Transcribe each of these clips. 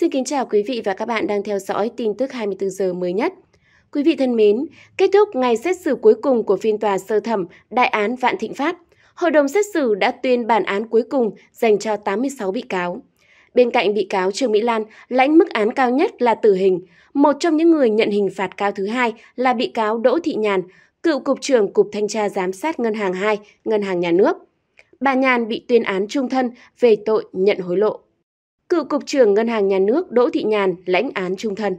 Xin kính chào quý vị và các bạn đang theo dõi tin tức 24 giờ mới nhất. Quý vị thân mến, kết thúc ngày xét xử cuối cùng của phiên tòa sơ thẩm đại án Vạn Thịnh Phát, hội đồng xét xử đã tuyên bản án cuối cùng dành cho 86 bị cáo. Bên cạnh bị cáo Trương Mỹ Lan lãnh mức án cao nhất là tử hình, một trong những người nhận hình phạt cao thứ hai là bị cáo Đỗ Thị Nhàn, cựu cục trưởng Cục Thanh tra Giám sát Ngân hàng 2, Ngân hàng Nhà nước. Bà Nhàn bị tuyên án trung thân về tội nhận hối lộ cựu Cục trưởng Ngân hàng Nhà nước Đỗ Thị Nhàn lãnh án trung thân.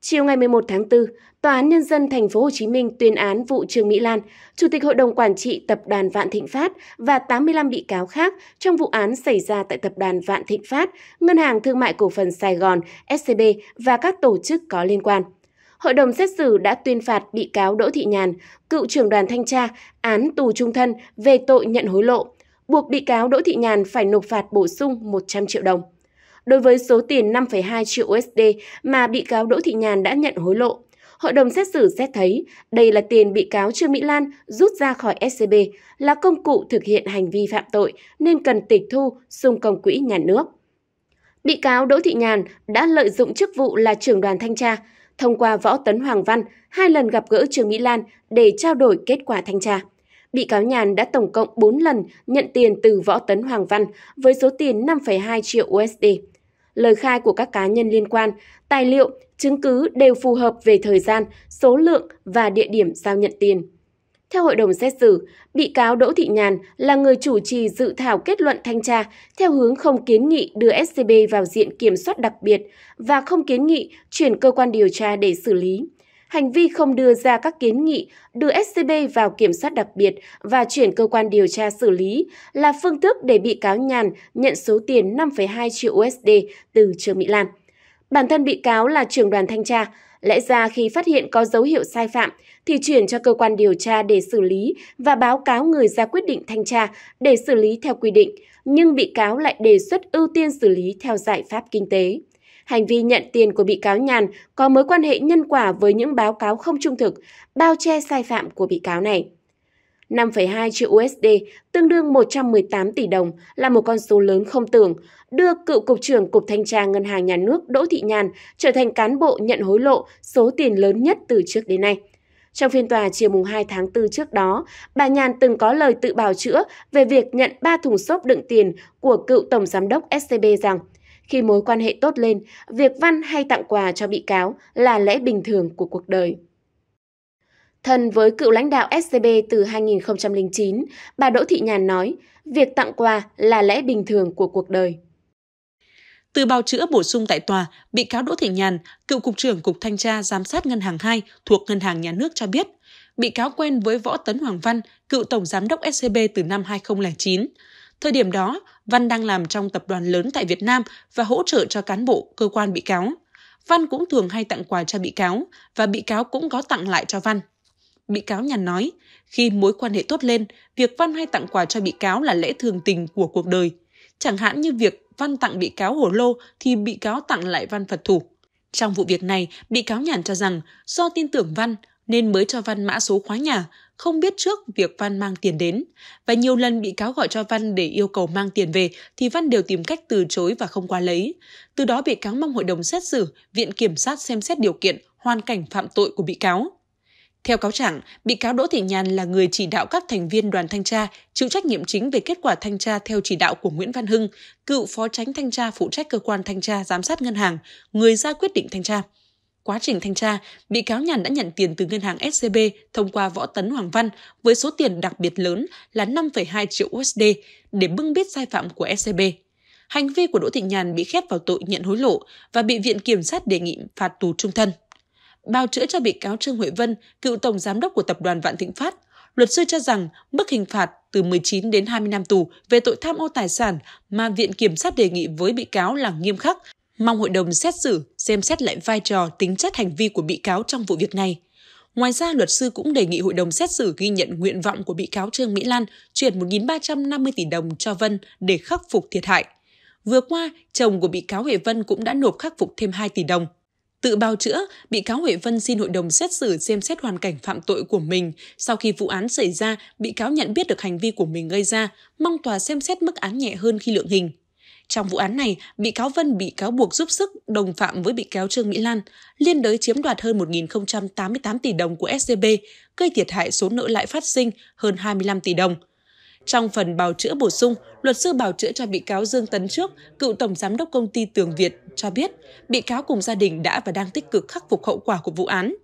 Chiều ngày 11 tháng 4, Tòa án Nhân dân Thành phố Hồ Chí Minh tuyên án vụ Trương Mỹ Lan, Chủ tịch Hội đồng Quản trị Tập đoàn Vạn Thịnh Phát và 85 bị cáo khác trong vụ án xảy ra tại Tập đoàn Vạn Thịnh Phát, Ngân hàng Thương mại Cổ phần Sài Gòn, SCB và các tổ chức có liên quan. Hội đồng xét xử đã tuyên phạt bị cáo Đỗ Thị Nhàn, cựu trưởng đoàn thanh tra, án tù trung thân về tội nhận hối lộ, buộc bị cáo Đỗ Thị Nhàn phải nộp phạt bổ sung 100 triệu đồng. Đối với số tiền 5,2 triệu USD mà bị cáo Đỗ Thị Nhàn đã nhận hối lộ, hội đồng xét xử xét thấy đây là tiền bị cáo Trương Mỹ Lan rút ra khỏi SCB là công cụ thực hiện hành vi phạm tội nên cần tịch thu xung công quỹ nhà nước. Bị cáo Đỗ Thị Nhàn đã lợi dụng chức vụ là trưởng đoàn thanh tra, thông qua Võ Tấn Hoàng Văn hai lần gặp gỡ Trương Mỹ Lan để trao đổi kết quả thanh tra bị cáo Nhàn đã tổng cộng 4 lần nhận tiền từ Võ Tấn Hoàng Văn với số tiền 5,2 triệu USD. Lời khai của các cá nhân liên quan, tài liệu, chứng cứ đều phù hợp về thời gian, số lượng và địa điểm giao nhận tiền. Theo hội đồng xét xử, bị cáo Đỗ Thị Nhàn là người chủ trì dự thảo kết luận thanh tra theo hướng không kiến nghị đưa SCB vào diện kiểm soát đặc biệt và không kiến nghị chuyển cơ quan điều tra để xử lý. Hành vi không đưa ra các kiến nghị, đưa SCB vào kiểm soát đặc biệt và chuyển cơ quan điều tra xử lý là phương thức để bị cáo Nhàn nhận số tiền 5,2 triệu USD từ Trương Mỹ Lan. Bản thân bị cáo là trưởng đoàn thanh tra, lẽ ra khi phát hiện có dấu hiệu sai phạm thì chuyển cho cơ quan điều tra để xử lý và báo cáo người ra quyết định thanh tra để xử lý theo quy định, nhưng bị cáo lại đề xuất ưu tiên xử lý theo giải pháp kinh tế hành vi nhận tiền của bị cáo Nhàn có mối quan hệ nhân quả với những báo cáo không trung thực, bao che sai phạm của bị cáo này. 5,2 triệu USD, tương đương 118 tỷ đồng, là một con số lớn không tưởng, đưa cựu Cục trưởng Cục Thanh tra Ngân hàng Nhà nước Đỗ Thị Nhàn trở thành cán bộ nhận hối lộ số tiền lớn nhất từ trước đến nay. Trong phiên tòa chiều mùng 2 tháng 4 trước đó, bà Nhàn từng có lời tự bào chữa về việc nhận 3 thùng xốp đựng tiền của cựu Tổng Giám đốc SCB rằng – khi mối quan hệ tốt lên, việc văn hay tặng quà cho bị cáo là lẽ bình thường của cuộc đời. Thân với cựu lãnh đạo SCB từ 2009, bà Đỗ Thị Nhàn nói, việc tặng quà là lẽ bình thường của cuộc đời. Từ bào chữa bổ sung tại tòa, bị cáo Đỗ Thị Nhàn, cựu cục trưởng Cục Thanh tra Giám sát Ngân hàng 2 thuộc Ngân hàng Nhà nước cho biết, bị cáo quen với Võ Tấn Hoàng Văn, cựu Tổng Giám đốc SCB từ năm 2009. Thời điểm đó, Văn đang làm trong tập đoàn lớn tại Việt Nam và hỗ trợ cho cán bộ, cơ quan bị cáo. Văn cũng thường hay tặng quà cho bị cáo và bị cáo cũng có tặng lại cho Văn. Bị cáo nhàn nói, khi mối quan hệ tốt lên, việc Văn hay tặng quà cho bị cáo là lẽ thường tình của cuộc đời. Chẳng hạn như việc Văn tặng bị cáo hồ lô thì bị cáo tặng lại Văn Phật thủ. Trong vụ việc này, bị cáo nhàn cho rằng do tin tưởng Văn, nên mới cho Văn mã số khóa nhà, không biết trước việc Văn mang tiền đến. Và nhiều lần bị cáo gọi cho Văn để yêu cầu mang tiền về thì Văn đều tìm cách từ chối và không qua lấy. Từ đó bị cáo mong hội đồng xét xử, viện kiểm sát xem xét điều kiện, hoàn cảnh phạm tội của bị cáo. Theo cáo trạng, bị cáo Đỗ Thị Nhàn là người chỉ đạo các thành viên đoàn thanh tra chịu trách nhiệm chính về kết quả thanh tra theo chỉ đạo của Nguyễn Văn Hưng, cựu phó tránh thanh tra phụ trách cơ quan thanh tra giám sát ngân hàng, người ra quyết định thanh tra. Quá trình thanh tra, bị cáo Nhàn đã nhận tiền từ ngân hàng SCB thông qua Võ Tấn Hoàng Văn với số tiền đặc biệt lớn là 5,2 triệu USD để bưng biết sai phạm của SCB. Hành vi của Đỗ Thị Nhàn bị khép vào tội nhận hối lộ và bị Viện Kiểm sát đề nghị phạt tù trung thân. Bào chữa cho bị cáo Trương Huệ Vân, cựu tổng giám đốc của tập đoàn Vạn Thịnh Phát, luật sư cho rằng mức hình phạt từ 19 đến 20 năm tù về tội tham ô tài sản mà Viện Kiểm sát đề nghị với bị cáo là nghiêm khắc mong hội đồng xét xử xem xét lại vai trò tính chất hành vi của bị cáo trong vụ việc này. Ngoài ra, luật sư cũng đề nghị hội đồng xét xử ghi nhận nguyện vọng của bị cáo Trương Mỹ Lan chuyển 1.350 tỷ đồng cho Vân để khắc phục thiệt hại. Vừa qua, chồng của bị cáo Huệ Vân cũng đã nộp khắc phục thêm 2 tỷ đồng. Tự bào chữa, bị cáo Huệ Vân xin hội đồng xét xử xem xét hoàn cảnh phạm tội của mình. Sau khi vụ án xảy ra, bị cáo nhận biết được hành vi của mình gây ra, mong tòa xem xét mức án nhẹ hơn khi lượng hình. Trong vụ án này, bị cáo Vân bị cáo buộc giúp sức đồng phạm với bị cáo Trương Mỹ Lan, liên đới chiếm đoạt hơn 1.088 tỷ đồng của SCB, gây thiệt hại số nợ lãi phát sinh hơn 25 tỷ đồng. Trong phần bào chữa bổ sung, luật sư bào chữa cho bị cáo Dương Tấn Trước, cựu tổng giám đốc công ty Tường Việt, cho biết bị cáo cùng gia đình đã và đang tích cực khắc phục hậu quả của vụ án.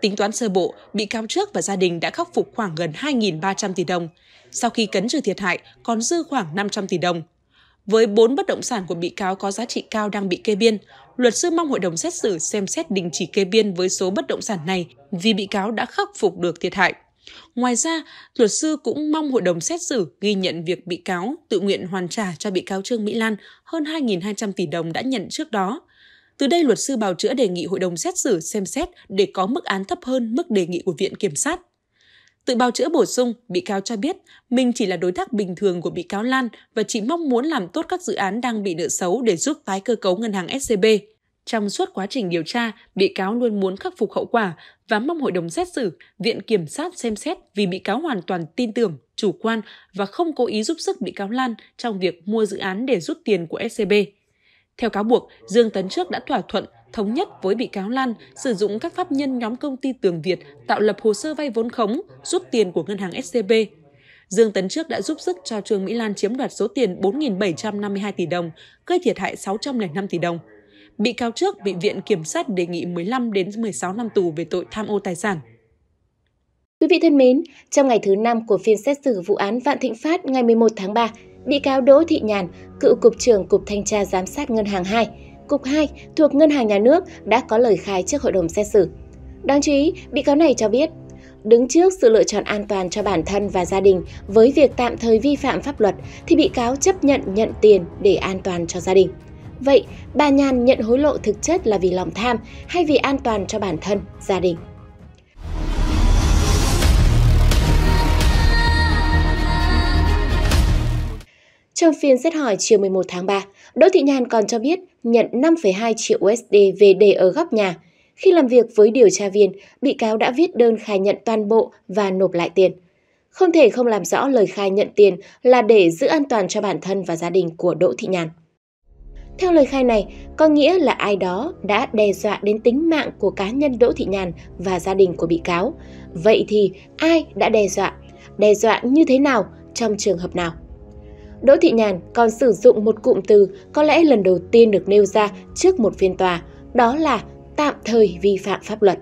Tính toán sơ bộ, bị cáo trước và gia đình đã khắc phục khoảng gần 2.300 tỷ đồng. Sau khi cấn trừ thiệt hại, còn dư khoảng 500 tỷ đồng. Với 4 bất động sản của bị cáo có giá trị cao đang bị kê biên, luật sư mong hội đồng xét xử xem xét đình chỉ kê biên với số bất động sản này vì bị cáo đã khắc phục được thiệt hại. Ngoài ra, luật sư cũng mong hội đồng xét xử ghi nhận việc bị cáo tự nguyện hoàn trả cho bị cáo Trương Mỹ Lan hơn 2.200 tỷ đồng đã nhận trước đó. Từ đây, luật sư bào chữa đề nghị hội đồng xét xử xem xét để có mức án thấp hơn mức đề nghị của Viện Kiểm sát. Tự bào chữa bổ sung, bị cáo cho biết mình chỉ là đối tác bình thường của bị cáo Lan và chỉ mong muốn làm tốt các dự án đang bị nợ xấu để giúp tái cơ cấu ngân hàng SCB. Trong suốt quá trình điều tra, bị cáo luôn muốn khắc phục hậu quả và mong hội đồng xét xử, viện kiểm sát xem xét vì bị cáo hoàn toàn tin tưởng, chủ quan và không cố ý giúp sức bị cáo Lan trong việc mua dự án để rút tiền của SCB. Theo cáo buộc, Dương Tấn Trước đã thỏa thuận thống nhất với bị cáo Lan sử dụng các pháp nhân nhóm công ty Tường Việt tạo lập hồ sơ vay vốn khống, rút tiền của ngân hàng SCB. Dương Tấn Trước đã giúp sức cho Trương Mỹ Lan chiếm đoạt số tiền 4.752 tỷ đồng, gây thiệt hại 605 tỷ đồng. Bị cáo trước bị Viện Kiểm sát đề nghị 15 đến 16 năm tù về tội tham ô tài sản. Quý vị thân mến, trong ngày thứ 5 của phiên xét xử vụ án Vạn Thịnh Phát ngày 11 tháng 3, bị cáo Đỗ Thị Nhàn, cựu Cục trưởng Cục Thanh tra Giám sát Ngân hàng 2, Cục 2 thuộc Ngân hàng Nhà nước đã có lời khai trước hội đồng xét xử. Đáng chú ý, bị cáo này cho biết đứng trước sự lựa chọn an toàn cho bản thân và gia đình với việc tạm thời vi phạm pháp luật thì bị cáo chấp nhận nhận tiền để an toàn cho gia đình. Vậy, bà Nhàn nhận hối lộ thực chất là vì lòng tham hay vì an toàn cho bản thân, gia đình? Trong phiên xét hỏi chiều 11 tháng 3, Đỗ Thị Nhàn còn cho biết nhận 5,2 triệu USD về để ở góc nhà. Khi làm việc với điều tra viên, bị cáo đã viết đơn khai nhận toàn bộ và nộp lại tiền. Không thể không làm rõ lời khai nhận tiền là để giữ an toàn cho bản thân và gia đình của Đỗ Thị Nhàn. Theo lời khai này, có nghĩa là ai đó đã đe dọa đến tính mạng của cá nhân Đỗ Thị Nhàn và gia đình của bị cáo. Vậy thì ai đã đe dọa? Đe dọa như thế nào? Trong trường hợp nào? Đỗ Thị Nhàn còn sử dụng một cụm từ có lẽ lần đầu tiên được nêu ra trước một phiên tòa, đó là tạm thời vi phạm pháp luật.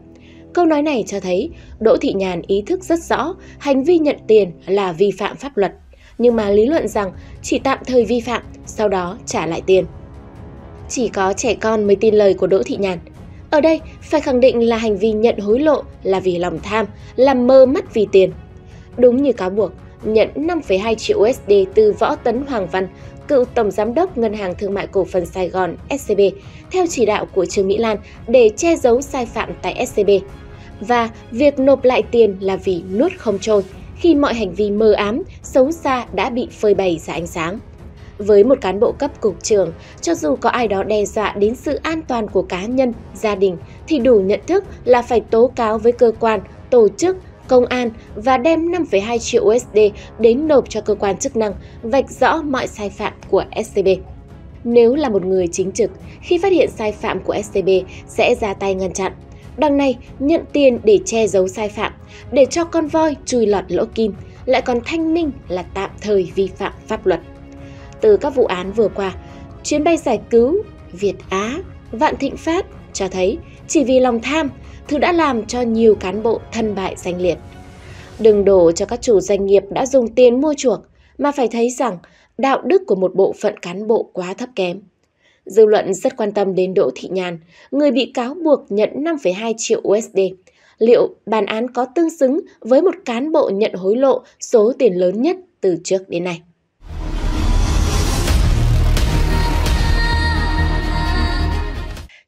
Câu nói này cho thấy Đỗ Thị Nhàn ý thức rất rõ hành vi nhận tiền là vi phạm pháp luật, nhưng mà lý luận rằng chỉ tạm thời vi phạm, sau đó trả lại tiền. Chỉ có trẻ con mới tin lời của Đỗ Thị Nhàn. Ở đây phải khẳng định là hành vi nhận hối lộ là vì lòng tham, làm mơ mắt vì tiền. Đúng như cáo buộc, nhận 5,2 triệu USD từ Võ Tấn Hoàng Văn, cựu Tổng Giám đốc Ngân hàng Thương mại Cổ phần Sài Gòn SCB, theo chỉ đạo của Trương Mỹ Lan để che giấu sai phạm tại SCB. Và việc nộp lại tiền là vì nuốt không trôi, khi mọi hành vi mờ ám, xấu xa đã bị phơi bày ra ánh sáng. Với một cán bộ cấp cục trường cho dù có ai đó đe dọa đến sự an toàn của cá nhân, gia đình, thì đủ nhận thức là phải tố cáo với cơ quan, tổ chức công an và đem 5,2 triệu USD đến nộp cho cơ quan chức năng, vạch rõ mọi sai phạm của SCB. Nếu là một người chính trực, khi phát hiện sai phạm của SCB sẽ ra tay ngăn chặn. Đằng này nhận tiền để che giấu sai phạm, để cho con voi chui lọt lỗ kim, lại còn thanh minh là tạm thời vi phạm pháp luật. Từ các vụ án vừa qua, chuyến bay giải cứu Việt Á, Vạn Thịnh Phát cho thấy chỉ vì lòng tham thứ đã làm cho nhiều cán bộ thân bại danh liệt. Đừng đổ cho các chủ doanh nghiệp đã dùng tiền mua chuộc, mà phải thấy rằng đạo đức của một bộ phận cán bộ quá thấp kém. Dư luận rất quan tâm đến Đỗ Thị Nhàn, người bị cáo buộc nhận 5,2 triệu USD. Liệu bản án có tương xứng với một cán bộ nhận hối lộ số tiền lớn nhất từ trước đến nay?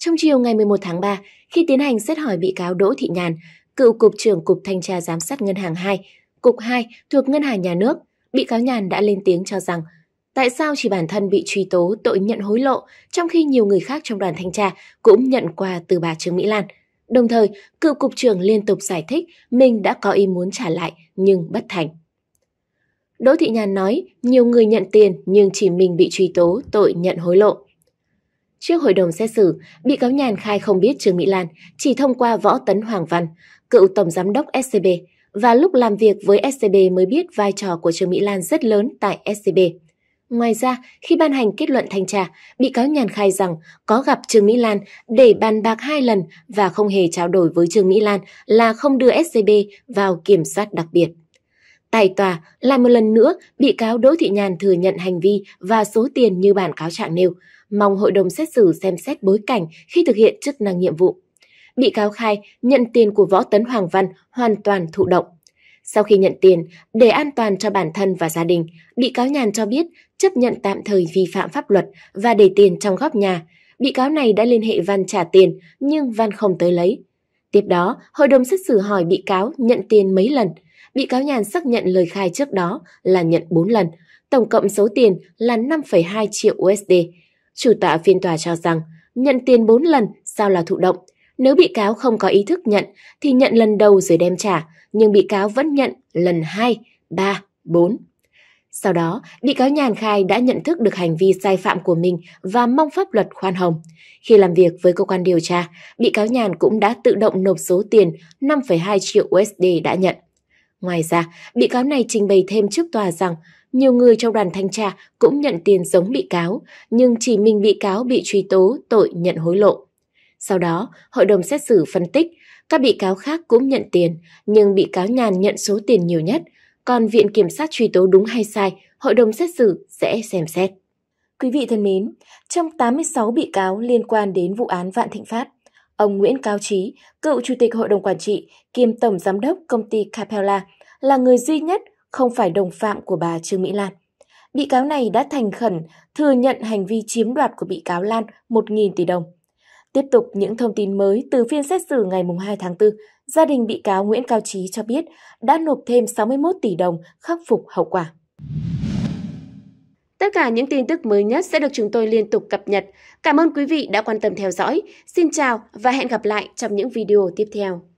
Trong chiều ngày 11 tháng 3, khi tiến hành xét hỏi bị cáo Đỗ Thị Nhàn, cựu cục trưởng Cục Thanh tra Giám sát Ngân hàng 2, Cục 2 thuộc Ngân hàng Nhà nước, bị cáo Nhàn đã lên tiếng cho rằng tại sao chỉ bản thân bị truy tố tội nhận hối lộ trong khi nhiều người khác trong đoàn thanh tra cũng nhận quà từ bà Trương Mỹ Lan. Đồng thời, cựu cục trưởng liên tục giải thích mình đã có ý muốn trả lại nhưng bất thành. Đỗ Thị Nhàn nói nhiều người nhận tiền nhưng chỉ mình bị truy tố tội nhận hối lộ. Trước hội đồng xét xử, bị cáo Nhàn khai không biết Trương Mỹ Lan, chỉ thông qua Võ Tấn Hoàng Văn, cựu tổng giám đốc SCB, và lúc làm việc với SCB mới biết vai trò của Trương Mỹ Lan rất lớn tại SCB. Ngoài ra, khi ban hành kết luận thanh tra, bị cáo Nhàn khai rằng có gặp Trương Mỹ Lan để bàn bạc hai lần và không hề trao đổi với Trương Mỹ Lan là không đưa SCB vào kiểm soát đặc biệt. Tại tòa, lại một lần nữa, bị cáo Đỗ Thị Nhàn thừa nhận hành vi và số tiền như bản cáo trạng nêu, mong hội đồng xét xử xem xét bối cảnh khi thực hiện chức năng nhiệm vụ. Bị cáo khai nhận tiền của Võ Tấn Hoàng Văn hoàn toàn thụ động. Sau khi nhận tiền, để an toàn cho bản thân và gia đình, bị cáo Nhàn cho biết chấp nhận tạm thời vi phạm pháp luật và để tiền trong góc nhà. Bị cáo này đã liên hệ Văn trả tiền, nhưng Văn không tới lấy. Tiếp đó, hội đồng xét xử hỏi bị cáo nhận tiền mấy lần – Bị cáo Nhàn xác nhận lời khai trước đó là nhận 4 lần, tổng cộng số tiền là 5,2 triệu USD. Chủ tọa phiên tòa cho rằng, nhận tiền 4 lần sao là thụ động? Nếu bị cáo không có ý thức nhận thì nhận lần đầu rồi đem trả, nhưng bị cáo vẫn nhận lần 2, 3, 4. Sau đó, bị cáo Nhàn khai đã nhận thức được hành vi sai phạm của mình và mong pháp luật khoan hồng. Khi làm việc với cơ quan điều tra, bị cáo Nhàn cũng đã tự động nộp số tiền 5,2 triệu USD đã nhận. Ngoài ra, bị cáo này trình bày thêm trước tòa rằng nhiều người trong đoàn thanh tra cũng nhận tiền giống bị cáo, nhưng chỉ mình bị cáo bị truy tố tội nhận hối lộ. Sau đó, hội đồng xét xử phân tích, các bị cáo khác cũng nhận tiền, nhưng bị cáo nhàn nhận số tiền nhiều nhất, còn Viện Kiểm sát truy tố đúng hay sai, hội đồng xét xử sẽ xem xét. Quý vị thân mến, trong 86 bị cáo liên quan đến vụ án Vạn Thịnh Phát, Ông Nguyễn Cao Trí, cựu chủ tịch hội đồng quản trị kiêm tổng giám đốc công ty Capella, là người duy nhất không phải đồng phạm của bà Trương Mỹ Lan. Bị cáo này đã thành khẩn thừa nhận hành vi chiếm đoạt của bị cáo Lan 1.000 tỷ đồng. Tiếp tục những thông tin mới từ phiên xét xử ngày 2 tháng 4, gia đình bị cáo Nguyễn Cao Trí cho biết đã nộp thêm 61 tỷ đồng khắc phục hậu quả. Tất cả những tin tức mới nhất sẽ được chúng tôi liên tục cập nhật. Cảm ơn quý vị đã quan tâm theo dõi. Xin chào và hẹn gặp lại trong những video tiếp theo.